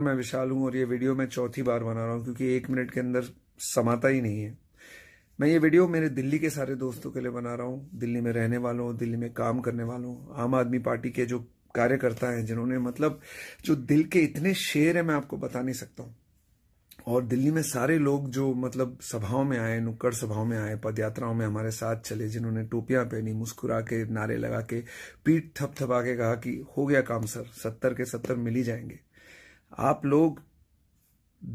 मैं विशाल हूं और ये वीडियो मैं चौथी बार बना रहा हूं क्योंकि एक मिनट के अंदर समाता ही नहीं है मैं ये वीडियो मेरे दिल्ली के सारे दोस्तों के लिए बना रहा हूँ दिल्ली में रहने वालों दिल्ली में काम करने वालों आम आदमी पार्टी के जो कार्यकर्ता हैं जिन्होंने मतलब जो दिल के इतने शेर है मैं आपको बता नहीं सकता हूँ और दिल्ली में सारे लोग जो मतलब सभाओं में आए नुक्कड़ सभाओं में आए पदयात्राओं में हमारे साथ चले जिन्होंने टोपियां पहनी मुस्कुरा के नारे लगा के पीठ थपथपा के कहा कि हो गया काम सर सत्तर के सत्तर मिल ही जाएंगे आप लोग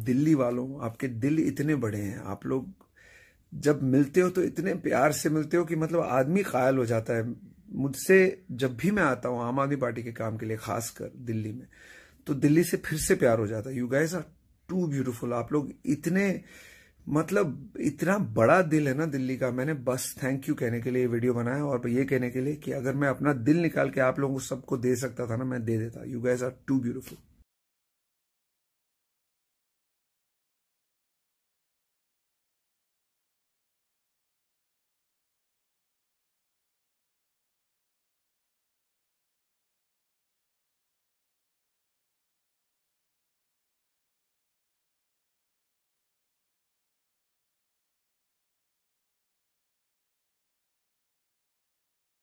दिल्ली वालों आपके दिल इतने बड़े हैं आप लोग जब मिलते हो तो इतने प्यार से मिलते हो कि मतलब आदमी कायल हो जाता है मुझसे जब भी मैं आता हूं आम आदमी पार्टी के काम के लिए खासकर दिल्ली में तो दिल्ली से फिर से प्यार हो जाता है you guys are too beautiful आप लोग इतने मतलब इतना बड़ा दिल है ना दिल्ली का मैंने बस थैंक यू कहने के लिए वीडियो बनाया और ये कहने के लिए कि अगर मैं अपना दिल निकाल के आप लोगों को सबको दे सकता था ना मैं दे देता you guys are too beautiful